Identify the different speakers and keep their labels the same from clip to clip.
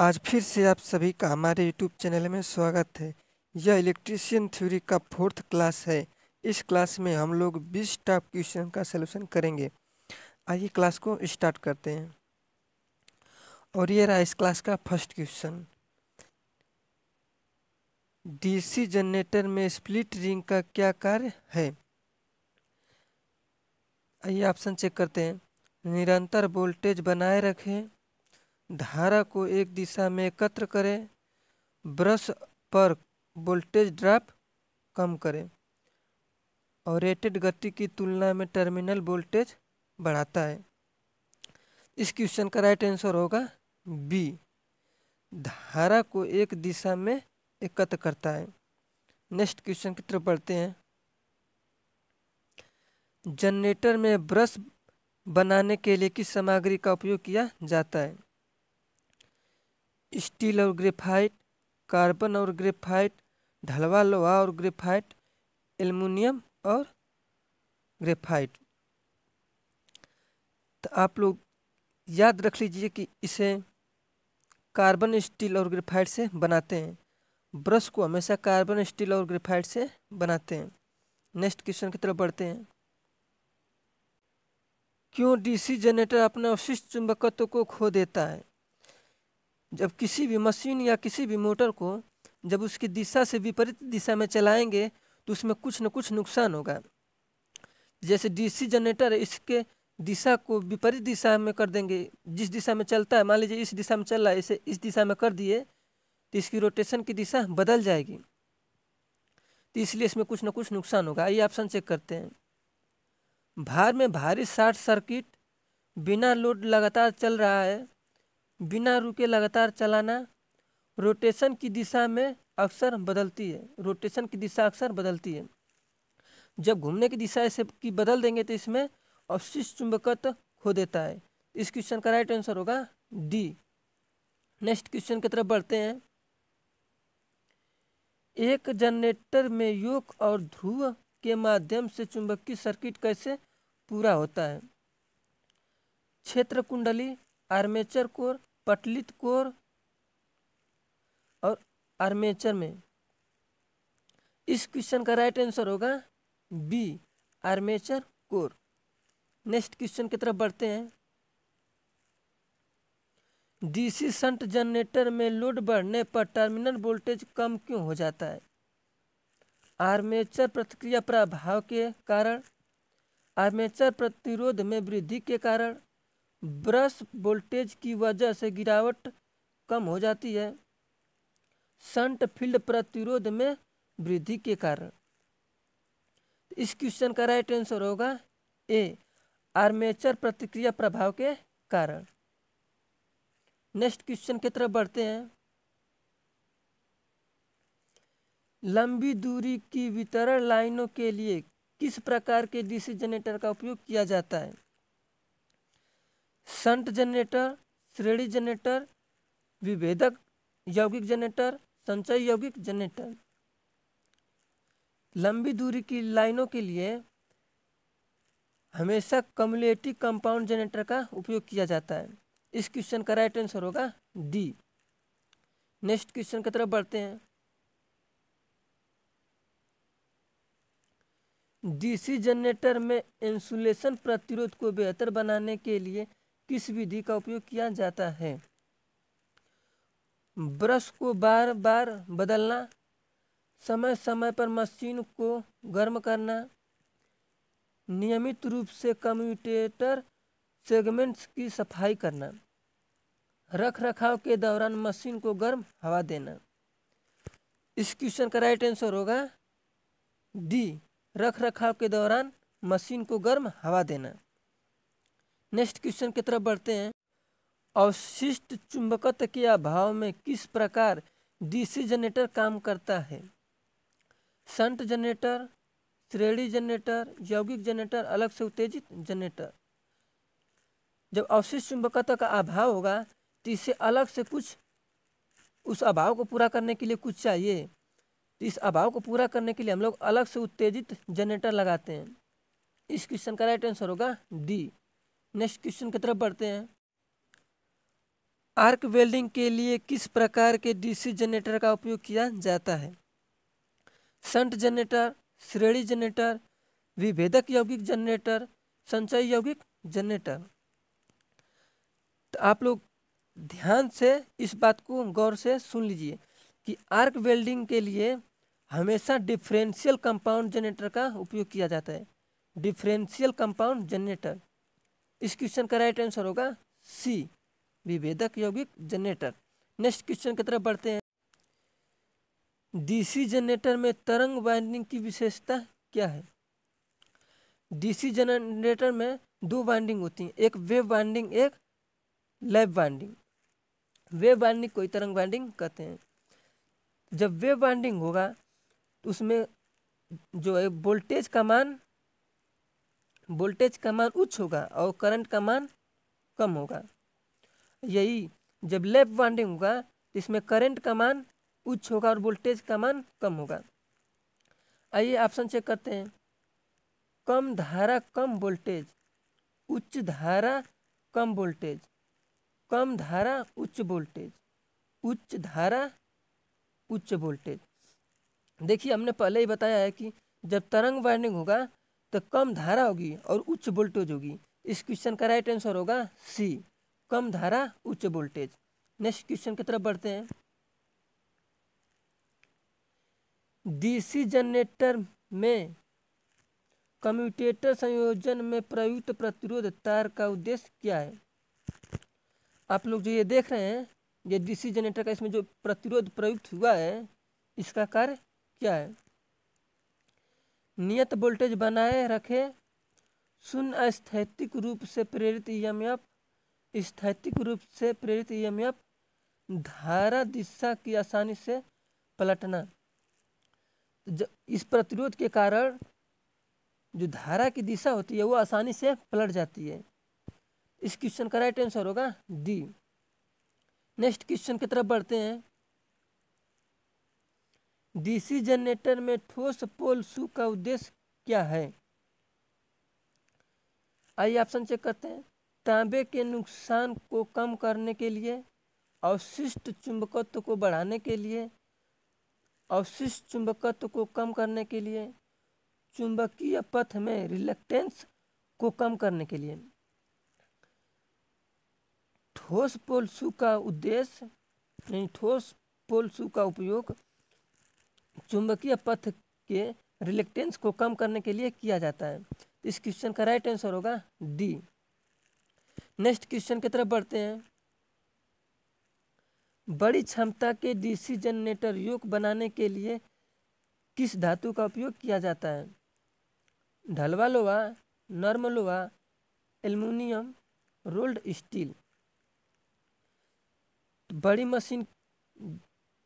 Speaker 1: आज फिर से आप सभी का हमारे यूट्यूब चैनल में स्वागत है यह इलेक्ट्रीशियन थ्योरी का फोर्थ क्लास है इस क्लास में हम लोग 20 टॉप क्वेश्चन का सलूशन करेंगे आइए क्लास को स्टार्ट करते हैं और ये रहा इस क्लास का फर्स्ट क्वेश्चन डीसी जनरेटर में स्प्लिट रिंग का क्या कार्य है आइए ऑप्शन चेक करते हैं निरंतर वोल्टेज बनाए रखें धारा को एक दिशा में एकत्र करें ब्रश पर वोल्टेज ड्रॉप कम करें और रेटेड गति की तुलना में टर्मिनल वोल्टेज बढ़ाता है इस क्वेश्चन का राइट आंसर होगा बी धारा को एक दिशा में एकत्र करता है नेक्स्ट क्वेश्चन की तरफ बढ़ते हैं जनरेटर में ब्रश बनाने के लिए किस सामग्री का उपयोग किया जाता है स्टील और ग्रेफाइट कार्बन और ग्रेफाइट ढलवा लोहा और ग्रेफाइट एल्युमिनियम और ग्रेफाइट तो आप लोग याद रख लीजिए कि इसे कार्बन स्टील और ग्रेफाइट से बनाते हैं ब्रश को हमेशा कार्बन स्टील और ग्रेफाइट से बनाते हैं नेक्स्ट क्वेश्चन की तरफ बढ़ते हैं क्यों डीसी जनरेटर अपने अवशिष्ट चुंबकत्व को खो देता है जब किसी भी मशीन या किसी भी मोटर को जब उसकी दिशा से विपरीत दिशा में चलाएंगे तो उसमें कुछ न कुछ नुकसान होगा जैसे डीसी जनरेटर इसके दिशा को विपरीत दिशा में कर देंगे जिस दिशा में चलता है मान लीजिए इस दिशा में चल रहा है इसे इस दिशा में कर दिए तो इसकी रोटेशन की दिशा बदल जाएगी तो इसलिए इसमें कुछ ना कुछ नुकसान होगा आइए ऑप्शन चेक करते हैं भार में भारी शॉर्ट सर्किट बिना लोड लगातार चल रहा है बिना रुके लगातार चलाना रोटेशन की दिशा में अक्सर बदलती है रोटेशन की दिशा अक्सर बदलती है जब घूमने की दिशा इसे की बदल देंगे तो इसमें अवशिष्ट चुंबकत्व खो देता है इस क्वेश्चन का राइट आंसर होगा डी नेक्स्ट क्वेश्चन की तरफ बढ़ते हैं एक जनरेटर में योग और ध्रुव के माध्यम से चुंबकीय सर्किट कैसे पूरा होता है क्षेत्र कुंडली आर्मेचर कोर पटलित कोर और आर्मेचर में इस क्वेश्चन का राइट आंसर होगा B armature core next question की तरफ बढ़ते हैं डीसी संट जनरेटर में लोड बढ़ने पर टर्मिनल वोल्टेज कम क्यों हो जाता है आर्मेचर प्रतिक्रिया प्रभाव के कारण आर्मेचर प्रतिरोध में वृद्धि के कारण ब्रश वोल्टेज की वजह से गिरावट कम हो जाती है संट फील्ड प्रतिरोध में वृद्धि के कारण इस क्वेश्चन का राइट आंसर होगा ए आर्मेचर प्रतिक्रिया प्रभाव के कारण नेक्स्ट क्वेश्चन की तरफ बढ़ते हैं लंबी दूरी की वितरण लाइनों के लिए किस प्रकार के डीसी जनरेटर का उपयोग किया जाता है संट जनरेटर श्रेणी जनरेटर विभेदक यौगिक जनरेटर संचय यौगिक जनरेटर लंबी दूरी की लाइनों के लिए हमेशा कम्युलेटिव कंपाउंड जनरेटर का उपयोग किया जाता है इस क्वेश्चन का राइट आंसर होगा डी नेक्स्ट क्वेश्चन की तरफ बढ़ते हैं डीसी जनरेटर में इंसुलेशन प्रतिरोध को बेहतर बनाने के लिए किस विधि का उपयोग किया जाता है ब्रश को बार बार बदलना समय समय पर मशीन को गर्म करना नियमित रूप से कम्यूटेटर सेगमेंट्स की सफाई करना रख रखाव के दौरान मशीन को गर्म हवा देना इस क्वेश्चन का राइट आंसर होगा डी रख रखाव के दौरान मशीन को गर्म हवा देना नेक्स्ट क्वेश्चन की तरफ बढ़ते हैं अवशिष्ट चुंबकत्व के अभाव में किस प्रकार डीसी जनरेटर काम करता है संट जनरेटर श्रेणी जनरेटर यौगिक जनरेटर अलग से उत्तेजित जनरेटर जब अवशिष्ट चुंबकत्व का अभाव होगा तो इसे अलग से कुछ उस अभाव को पूरा करने के लिए कुछ चाहिए तो इस अभाव को पूरा करने के लिए हम लोग अलग से उत्तेजित जनरेटर लगाते हैं इस क्वेश्चन का राइट आंसर होगा डी नेक्स्ट क्वेश्चन की तरफ बढ़ते हैं आर्क वेल्डिंग के लिए किस प्रकार के डीसी जनरेटर का उपयोग किया जाता है संट जनरेटर श्रेणी जनरेटर विभेदक यौगिक जनरेटर संचय यौगिक जनरेटर तो आप लोग ध्यान से इस बात को गौर से सुन लीजिए कि आर्क वेल्डिंग के लिए हमेशा डिफरेंशियल कंपाउंड जनरेटर का उपयोग किया जाता है डिफरेंशियल कंपाउंड जनरेटर इस क्वेश्चन का राइट आंसर होगा सी विभेदक यौगिक जनरेटर नेक्स्ट क्वेश्चन की तरफ बढ़ते हैं डीसी जनरेटर में तरंग बाइंडिंग की विशेषता क्या है डीसी जनरेटर में दो बाइंडिंग होती हैं एक वेव बाइंडिंग एक लैब बाइंडिंग वेव बाइंडिंग कोई तरंग बाइंडिंग कहते हैं जब वेव बाइंडिंग होगा तो उसमें जो है वोल्टेज का मान वोल्टेज का मान उच्च होगा और करंट का मान कम होगा यही जब लेफ्ट वाइंडिंग होगा तो इसमें करंट का मान उच्च होगा और वोल्टेज का मान कम होगा आइए ऑप्शन चेक करते हैं कम धारा कम वोल्टेज उच्च धारा कम वोल्टेज कम धारा उच्च वोल्टेज उच्च धारा उच्च वोल्टेज देखिए हमने पहले ही बताया है कि जब तरंग वाइंडिंग होगा तो कम धारा होगी और उच्च वोल्टेज होगी इस क्वेश्चन का राइट आंसर होगा सी कम धारा उच्च वोल्टेज नेक्स्ट क्वेश्चन की तरफ बढ़ते हैं डीसी जनरेटर में कम्यूटेटर संयोजन में प्रयुक्त प्रतिरोध तार का उद्देश्य क्या है आप लोग जो ये देख रहे हैं ये डीसी जनरेटर का इसमें जो प्रतिरोध प्रयुक्त हुआ है इसका कार्य क्या है नियत वोल्टेज बनाए रखे सुन स्थैतिक रूप से प्रेरित एफ स्थैतिक रूप से प्रेरित एफ धारा दिशा की आसानी से पलटना तो इस प्रतिरोध के कारण जो धारा की दिशा होती है वो आसानी से पलट जाती है इस क्वेश्चन का राइट आंसर होगा डी नेक्स्ट क्वेश्चन की तरफ बढ़ते हैं डीसी जनरेटर में ठोस पोल शू का उद्देश्य क्या है आइए ऑप्शन चेक करते हैं तांबे के नुकसान को कम करने के लिए अवशिष्ट चुंबकत्व को बढ़ाने के लिए अवशिष्ट चुंबकत्व को कम करने के लिए चुंबकीय पथ में रिलक्टेंस को कम करने के लिए ठोस पोल शू का उद्देश्य यानी ठोस पोल शू का उपयोग चुंबकीय पथ के रिलेक्टेंस को कम करने के लिए किया जाता है इस क्वेश्चन का राइट आंसर होगा डी नेक्स्ट क्वेश्चन की तरफ बढ़ते हैं बड़ी क्षमता के डीसी जनरेटर योग बनाने के लिए किस धातु का उपयोग किया जाता है ढलवा लोहा नर्म लोहा एल्यूमिनियम रोल्ड स्टील बड़ी मशीन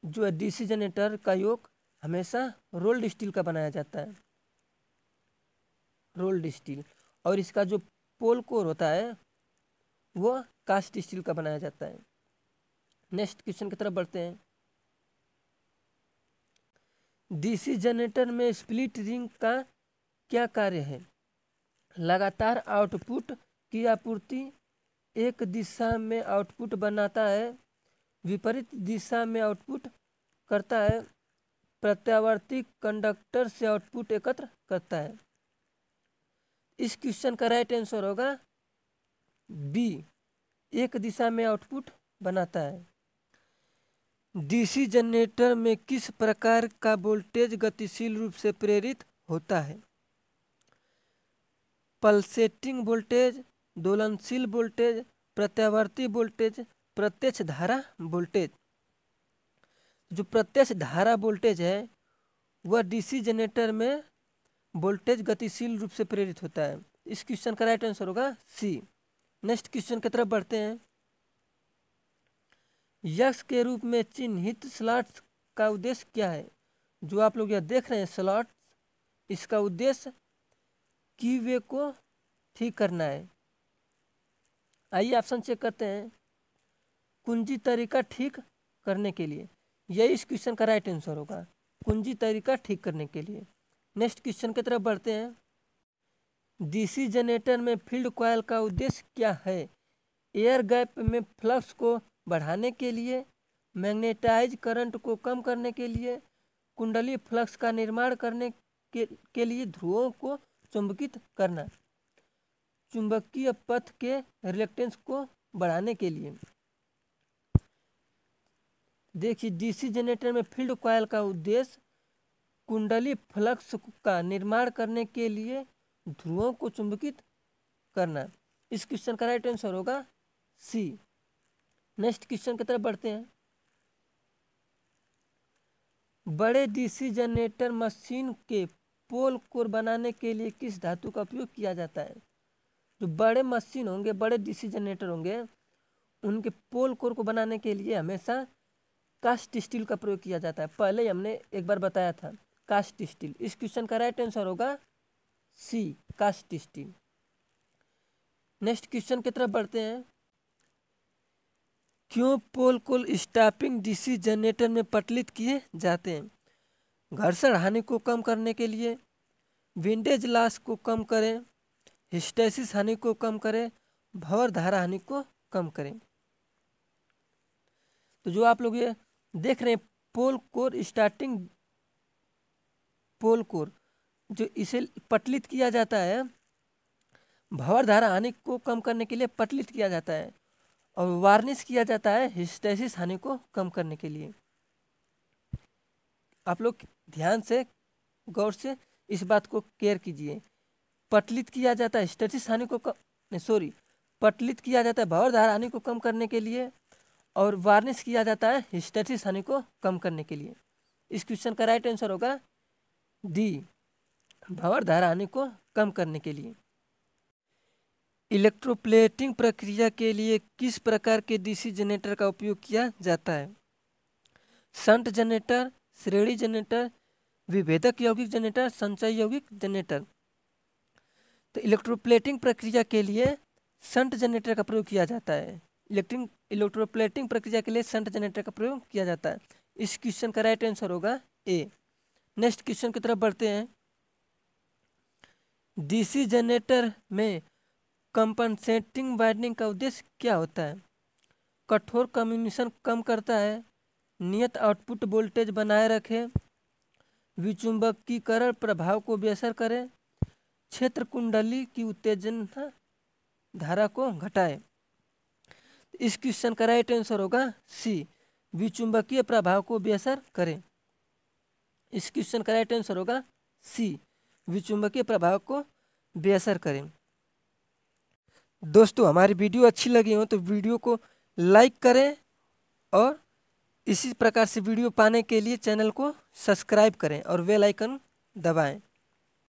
Speaker 1: जो है डीसी जनरेटर का योग हमेशा रोल्ड स्टील का बनाया जाता है रोल्ड स्टील और इसका जो पोल कोर होता है वो कास्ट स्टील का बनाया जाता है नेक्स्ट क्वेश्चन की तरफ बढ़ते हैं डीसी जनरेटर में स्प्लिट रिंग का क्या कार्य है लगातार आउटपुट की आपूर्ति एक दिशा में आउटपुट बनाता है विपरीत दिशा में आउटपुट करता है प्रत्यावर्ती कंडक्टर से आउटपुट एकत्र करता है इस क्वेश्चन का राइट आंसर होगा बी एक दिशा में आउटपुट बनाता है डीसी जनरेटर में किस प्रकार का वोल्टेज गतिशील रूप से प्रेरित होता है पल्सेटिंग वोल्टेज दोलनशील वोल्टेज प्रत्यावर्ती वोल्टेज प्रत्यक्ष धारा वोल्टेज जो प्रत्यक्ष धारा वोल्टेज है वह डीसी जनरेटर में वोल्टेज गतिशील रूप से प्रेरित होता है इस क्वेश्चन का राइट आंसर होगा सी नेक्स्ट क्वेश्चन की तरफ बढ़ते हैं यक्ष के रूप में चिन्हित स्लॉट्स का उद्देश्य क्या है जो आप लोग यह देख रहे हैं स्लॉट्स इसका उद्देश्य की वे को ठीक करना है आइए ऑप्शन चेक करते हैं कुंजी तरीका ठीक करने के लिए यही इस क्वेश्चन का राइट आंसर होगा कुंजी तरीका ठीक करने के लिए नेक्स्ट क्वेश्चन की तरफ बढ़ते हैं डीसी जनरेटर में फील्ड कॉयल का उद्देश्य क्या है एयर गैप में फ्लक्स को बढ़ाने के लिए मैग्नेटाइज करंट को कम करने के लिए कुंडली फ्लक्स का निर्माण करने के, के लिए ध्रुवों को चुंबकित करना चुंबकीय पथ के रिलेक्टेंस को बढ़ाने के लिए देखिए डीसी जनरेटर में फील्ड कॉयल का उद्देश्य कुंडली फ्लक्स का निर्माण करने के लिए ध्रुवों को चुंबकित करना इस क्वेश्चन का राइट आंसर होगा सी नेक्स्ट क्वेश्चन की तरफ बढ़ते हैं बड़े डीसी जनरेटर मशीन के पोल कोर बनाने के लिए किस धातु का उपयोग किया जाता है जो बड़े मशीन होंगे बड़े डीसी जनरेटर होंगे उनके पोल कोर को बनाने के लिए हमेशा कास्ट स्टील का प्रयोग किया जाता है पहले ही हमने एक बार बताया था कास्ट स्टील इस क्वेश्चन का राइट आंसर होगा C cast steel next question की तरफ बढ़ते हैं क्यों pole core stamping DC generator में पटलित किए जाते हैं घर्षण हानि को कम करने के लिए विंडेज लाश को कम करें हिस्टेसिस हानि को कम करें भवर धारा हानि को कम करें तो जो आप लोग ये देख रहे हैं pole core starting pole core जो इसे पटलित किया जाता है भवर धारा हानि को कम करने के लिए पटलित किया जाता है और वार्निश किया जाता है हिस्टेसिस हानि को कम करने के लिए आप लोग ध्यान से गौर से इस बात को केयर कीजिए पटलित किया जाता है हिस्टेसिस हानि को कम सॉरी पटलित किया जाता है भवर धारा हानि को कम करने के लिए और वार्निश किया जाता है हिस्टेसिस हानि को कम करने के लिए इस क्वेश्चन का राइट आंसर होगा डी भंवर धारा हानि को कम करने के लिए इलेक्ट्रोप्लेटिंग प्रक्रिया के लिए किस प्रकार के डीसी जनरेटर का उपयोग किया जाता है संट जनरेटर श्रेणी जनरेटर विभेदक यौगिक जनरेटर संचय यौगिक जनरेटर तो इलेक्ट्रोप्लेटिंग प्रक्रिया के लिए संट जनरेटर का प्रयोग किया जाता है इलेक्ट्रिक इलेक्ट्रोप्लेटिंग प्रक्रिया के लिए सेंट जनरेटर का प्रयोग किया जाता है इस क्वेश्चन का राइट आंसर होगा ए नेक्स्ट क्वेश्चन की तरफ बढ़ते हैं डीसी जनरेटर में कंपनसेटिंग वाइडनिंग का उद्देश्य क्या होता है कठोर कम्युनिशन कम करता है नियत आउटपुट वोल्टेज बनाए रखें विचुंबकीकरण प्रभाव को बेसर करें क्षेत्र कुंडली की उत्तेजना धारा को घटाएं इस क्वेश्चन का राइट आंसर होगा सी विचुंबकीय प्रभाव को बेअसर करें इस क्वेश्चन का राइट आंसर होगा सी विचुंबकीय प्रभाव को बेअसर करें दोस्तों हमारी वीडियो अच्छी लगी हो तो वीडियो को लाइक करें और इसी प्रकार से वीडियो पाने के लिए चैनल को सब्सक्राइब करें और वेल आइकन दबाएं